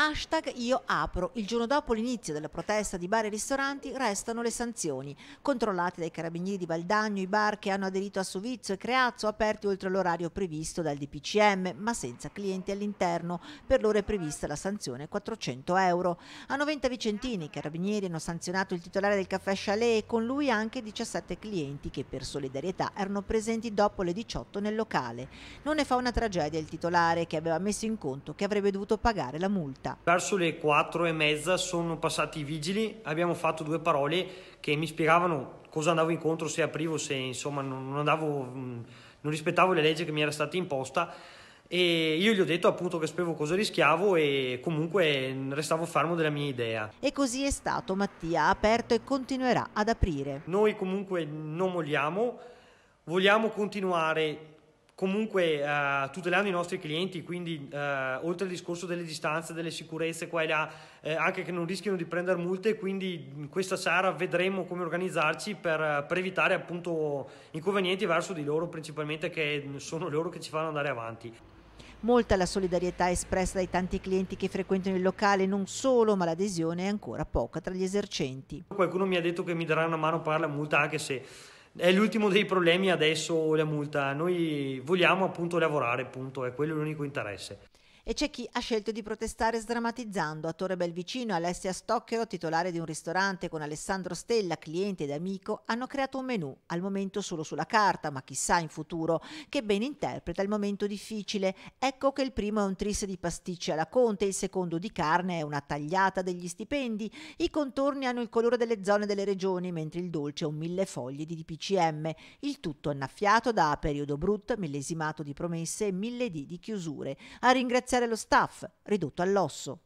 Hashtag io apro. Il giorno dopo l'inizio della protesta di bar e ristoranti restano le sanzioni. Controllate dai carabinieri di Valdagno i bar che hanno aderito a Sovizio e Creazzo aperti oltre l'orario previsto dal DPCM, ma senza clienti all'interno. Per loro è prevista la sanzione 400 euro. A 90 Vicentini i carabinieri hanno sanzionato il titolare del caffè Chalet e con lui anche 17 clienti che per solidarietà erano presenti dopo le 18 nel locale. Non ne fa una tragedia il titolare che aveva messo in conto che avrebbe dovuto pagare la multa vita. Verso le quattro e mezza sono passati i vigili, abbiamo fatto due parole che mi spiegavano cosa andavo incontro, se aprivo, se insomma non, andavo, mm, non rispettavo le leggi che mi era stata imposta. E io gli ho detto appunto che sapevo cosa rischiavo e comunque mm, restavo fermo della mia idea. E così è stato, Mattia ha aperto e continuerà ad aprire. Noi comunque non molliamo, vogliamo continuare comunque eh, tutelando i nostri clienti, quindi eh, oltre al discorso delle distanze, delle sicurezze qua e là, eh, anche che non rischiano di prendere multe, quindi questa sera vedremo come organizzarci per, eh, per, evitare appunto inconvenienti verso di loro principalmente che sono loro che ci fanno andare avanti. Molta la solidarietà espressa dai tanti clienti che frequentano il locale, non solo, ma l'adesione è ancora poca tra gli esercenti. Qualcuno mi ha detto che mi darà una mano per la multa, anche se è l'ultimo dei problemi adesso la multa, noi vogliamo appunto lavorare, appunto, è quello l'unico interesse e c'è chi ha scelto di protestare sdrammatizzando. A Torre Belvicino Alessia Stocchero, titolare di un ristorante con Alessandro Stella, cliente ed amico, hanno creato un menù, al momento solo sulla carta, ma chissà in futuro, che ben interpreta il momento difficile. Ecco che il primo è un tris di pasticci alla Conte, il secondo di carne è una tagliata degli stipendi, i contorni hanno il colore delle zone delle regioni, mentre il dolce è un mille millefoglie di DPCM, il tutto annaffiato da periodo brutto, millesimato di promesse e mille di chiusure. A ringraziare finanziare staff, ridotto all'osso.